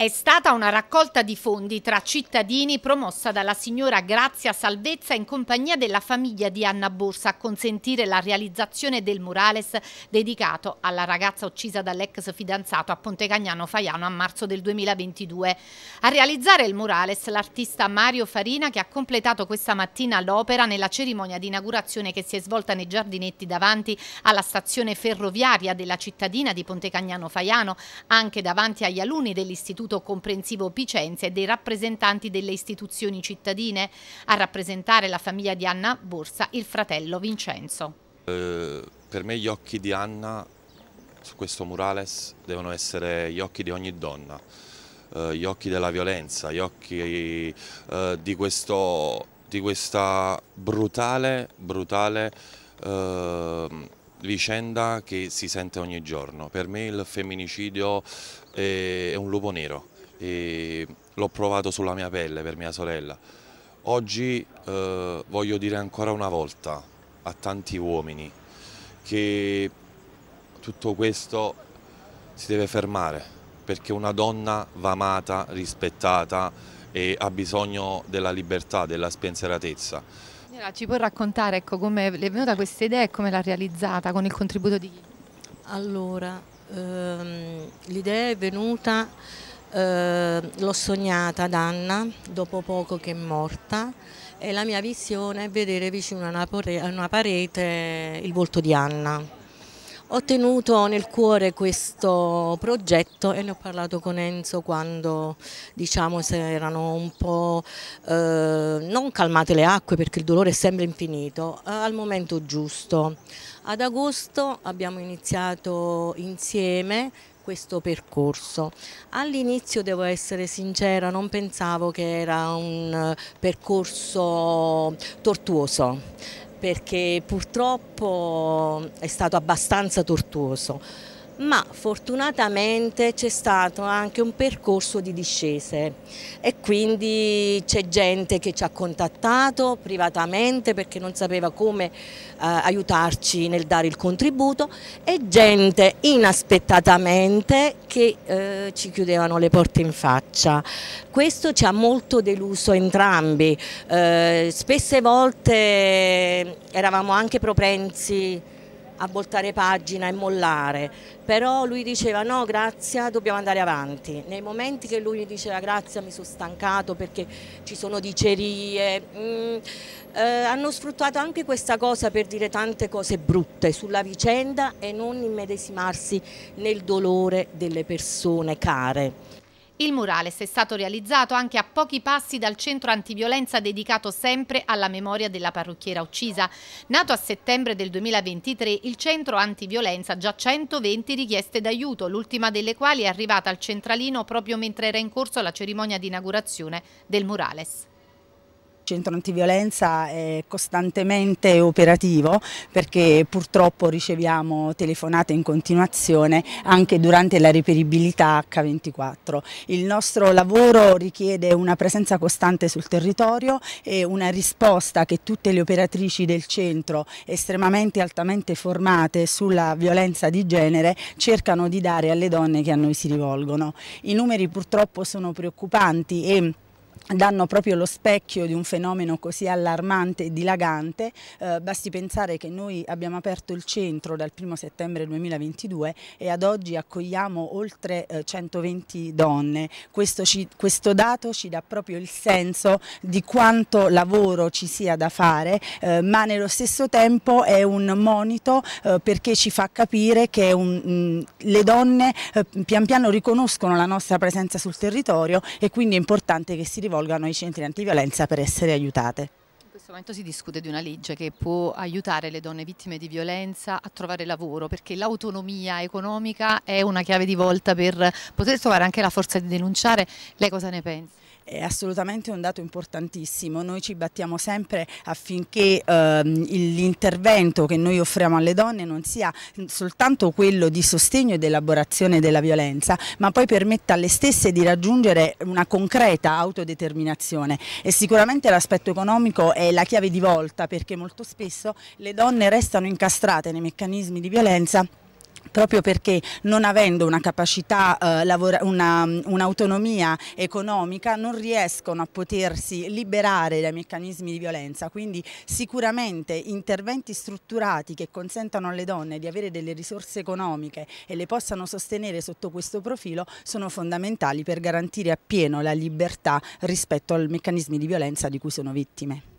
È stata una raccolta di fondi tra cittadini promossa dalla signora Grazia Salvezza in compagnia della famiglia di Anna Borsa a consentire la realizzazione del murales dedicato alla ragazza uccisa dall'ex fidanzato a Pontecagnano Faiano a marzo del 2022. A realizzare il murales l'artista Mario Farina che ha completato questa mattina l'opera nella cerimonia di inaugurazione che si è svolta nei giardinetti davanti alla stazione ferroviaria della cittadina di Pontecagnano Faiano, anche davanti agli alunni dell'Istituto divenuto comprensivo Picenza e dei rappresentanti delle istituzioni cittadine. A rappresentare la famiglia di Anna Borsa il fratello Vincenzo. Eh, per me gli occhi di Anna su questo murales devono essere gli occhi di ogni donna, eh, gli occhi della violenza, gli occhi eh, di, questo, di, questa brutale, brutale ehm, vicenda che si sente ogni giorno. Per me il femminicidio eh, è un lupo nero e l'ho provato sulla mia pelle per mia sorella. Oggi eh, voglio dire ancora una volta a tanti uomini che tutto questo si deve fermare perché una donna va amata, rispettata e ha bisogno della libertà, della spensieratezza. Signora, ci puoi raccontare ecco, come è venuta questa idea e come l'ha realizzata, con il contributo di chi? Allora, ehm, l'idea è venuta, ehm, l'ho sognata ad Anna, dopo poco che è morta, e la mia visione è vedere vicino a una, a una parete il volto di Anna ho tenuto nel cuore questo progetto e ne ho parlato con Enzo quando diciamo si erano un po' eh, non calmate le acque perché il dolore è sempre infinito, eh, al momento giusto. Ad agosto abbiamo iniziato insieme questo percorso. All'inizio devo essere sincera, non pensavo che era un percorso tortuoso perché purtroppo è stato abbastanza tortuoso ma fortunatamente c'è stato anche un percorso di discese e quindi c'è gente che ci ha contattato privatamente perché non sapeva come eh, aiutarci nel dare il contributo e gente inaspettatamente che eh, ci chiudevano le porte in faccia. Questo ci ha molto deluso entrambi, eh, spesse volte eravamo anche propensi a voltare pagina e mollare, però lui diceva no grazie dobbiamo andare avanti, nei momenti che lui diceva grazie mi sono stancato perché ci sono dicerie, mh, mm, eh, hanno sfruttato anche questa cosa per dire tante cose brutte sulla vicenda e non immedesimarsi nel dolore delle persone care. Il murales è stato realizzato anche a pochi passi dal centro antiviolenza dedicato sempre alla memoria della parrucchiera uccisa. Nato a settembre del 2023, il centro antiviolenza ha già 120 richieste d'aiuto, l'ultima delle quali è arrivata al centralino proprio mentre era in corso la cerimonia di inaugurazione del murales centro antiviolenza è costantemente operativo perché purtroppo riceviamo telefonate in continuazione anche durante la reperibilità H24. Il nostro lavoro richiede una presenza costante sul territorio e una risposta che tutte le operatrici del centro estremamente altamente formate sulla violenza di genere cercano di dare alle donne che a noi si rivolgono. I numeri purtroppo sono preoccupanti e danno proprio lo specchio di un fenomeno così allarmante e dilagante, eh, basti pensare che noi abbiamo aperto il centro dal 1 settembre 2022 e ad oggi accogliamo oltre eh, 120 donne, questo, ci, questo, dato ci dà proprio il senso di quanto lavoro ci sia da fare, eh, ma nello stesso tempo è un monito eh, perché ci fa capire che un, mh, mm, le donne eh, pian piano riconoscono la nostra presenza sul territorio e quindi è importante che si rivolgano rivolgano ai centri antiviolenza per essere aiutate. In questo momento si discute di una legge che può aiutare le donne vittime di violenza a trovare lavoro perché l'autonomia economica è una chiave di volta per poter trovare anche la forza di denunciare. Lei cosa ne pensa? è assolutamente un dato importantissimo. Noi ci battiamo sempre affinché ehm, l'intervento che noi offriamo alle donne non sia soltanto quello di sostegno ed elaborazione della violenza, ma poi permetta alle stesse di raggiungere una concreta autodeterminazione. E sicuramente l'aspetto economico è la chiave di volta perché molto spesso le donne restano incastrate nei meccanismi di violenza proprio perché non avendo una capacità, eh, un'autonomia un economica, non riescono a potersi liberare dai meccanismi di violenza. Quindi sicuramente interventi strutturati che consentano alle donne di avere delle risorse economiche e le possano sostenere sotto questo profilo sono fondamentali per garantire appieno la libertà rispetto ai meccanismi di violenza di cui sono vittime.